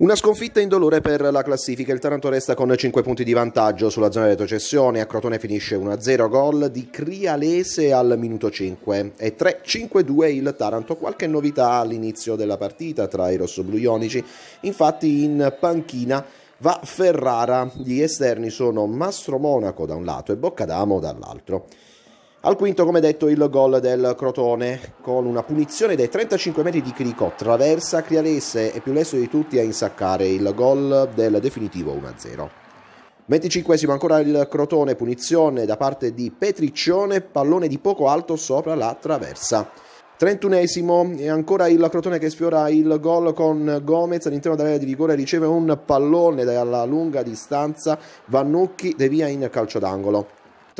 Una sconfitta indolore per la classifica, il Taranto resta con 5 punti di vantaggio sulla zona di retrocessione, a Crotone finisce 1-0 gol di Crialese al minuto 5 e 3-5-2 il Taranto, qualche novità all'inizio della partita tra i rossoblù-ionici, infatti in panchina va Ferrara, gli esterni sono Mastro Monaco da un lato e Boccadamo dall'altro. Al quinto, come detto, il gol del Crotone, con una punizione dai 35 metri di Cricò, traversa Crialese e più lesso di tutti a insaccare il gol del definitivo 1-0. 25 ancora il Crotone, punizione da parte di Petriccione, pallone di poco alto sopra la traversa. 31 e ancora il Crotone che sfiora il gol con Gomez all'interno dell'area di rigore riceve un pallone dalla lunga distanza, Vannucchi devia in calcio d'angolo.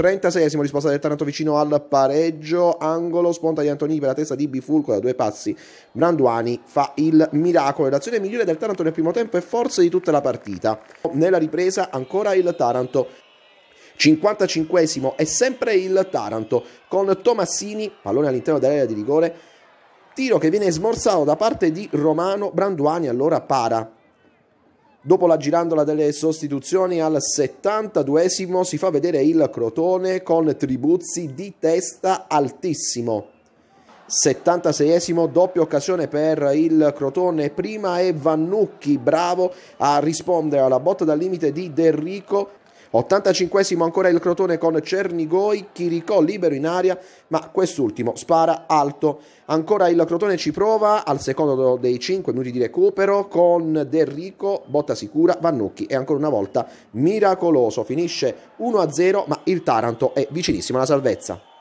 36 risposta del Taranto vicino al pareggio, angolo, sponta di Antonini per la testa di Bifulco da due passi. Branduani fa il miracolo, l'azione migliore del Taranto nel primo tempo e forse di tutta la partita. Nella ripresa ancora il Taranto 55 è sempre il Taranto con Tomassini, pallone all'interno dell'area di rigore, tiro che viene smorzato da parte di Romano Branduani, allora para Dopo la girandola delle sostituzioni al 72esimo si fa vedere il Crotone con Tribuzzi di testa altissimo. 76esimo, doppia occasione per il Crotone prima e Vannucchi bravo a rispondere alla botta dal limite di Derrico 85 ancora il Crotone con Cernigoi, Chiricò libero in aria, ma quest'ultimo spara alto. Ancora il Crotone ci prova al secondo dei 5 minuti di recupero con Derrico, botta sicura, Vannucchi e ancora una volta miracoloso. Finisce 1-0, ma il Taranto è vicinissimo alla salvezza.